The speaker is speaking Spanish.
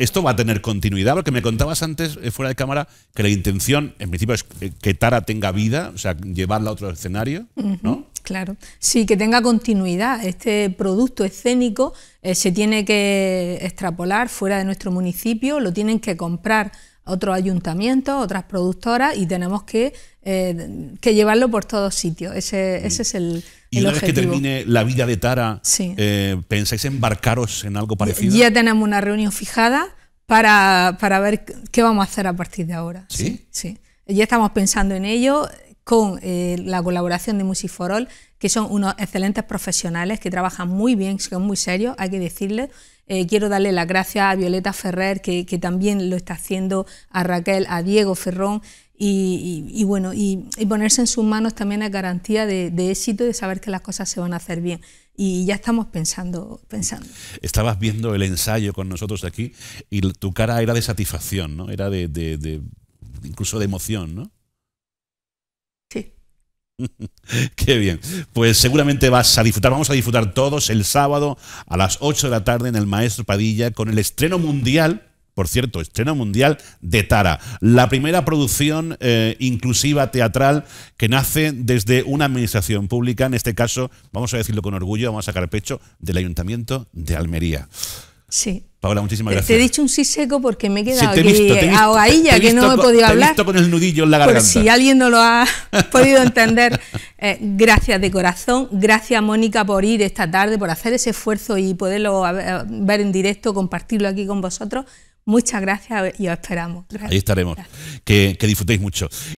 esto va a tener continuidad, Lo que me contabas antes, eh, fuera de cámara, que la intención, en principio, es que Tara tenga vida, o sea, llevarla a otro escenario, ¿no? Claro, sí, que tenga continuidad. Este producto escénico eh, se tiene que extrapolar fuera de nuestro municipio, lo tienen que comprar otros ayuntamientos, otras productoras y tenemos que, eh, que llevarlo por todos sitios. Ese, mm. ese es el... Y una vez que termine la vida de Tara, eh, ¿pensáis embarcaros en algo parecido? Ya tenemos una reunión fijada para, para ver qué vamos a hacer a partir de ahora. Sí. sí, Ya estamos pensando en ello con eh, la colaboración de Music Musiforol, que son unos excelentes profesionales que trabajan muy bien, son muy serios, hay que decirles eh, quiero darle las gracias a Violeta Ferrer, que, también lo está haciendo, a Raquel, a Diego Ferrón, y, bueno, y, ponerse en sus manos también es garantía de, éxito y de saber que las cosas se van a hacer bien y ya estamos pensando, pensando. Estabas viendo el ensayo con nosotros aquí y tu cara era de satisfacción, ¿no? Era de incluso de emoción, ¿no? Qué bien. Pues seguramente vas a disfrutar, vamos a disfrutar todos el sábado a las 8 de la tarde en el Maestro Padilla con el estreno mundial. Por cierto, estreno mundial de Tara, la primera producción eh, inclusiva teatral que nace desde una administración pública, en este caso, vamos a decirlo con orgullo, vamos a sacar pecho, del Ayuntamiento de Almería. Sí. Paola, muchísimas gracias. Te, he dicho un sí seco porque me he quedado aquí que no he podido hablar. con el nudillo la garganta. Por si alguien no lo ha podido entender, eh, gracias de corazón. Gracias, Mónica, por ir esta tarde, por hacer ese esfuerzo y poderlo ver en directo, compartirlo aquí con vosotros. Muchas gracias y os esperamos. Ahí estaremos. que disfrutéis mucho.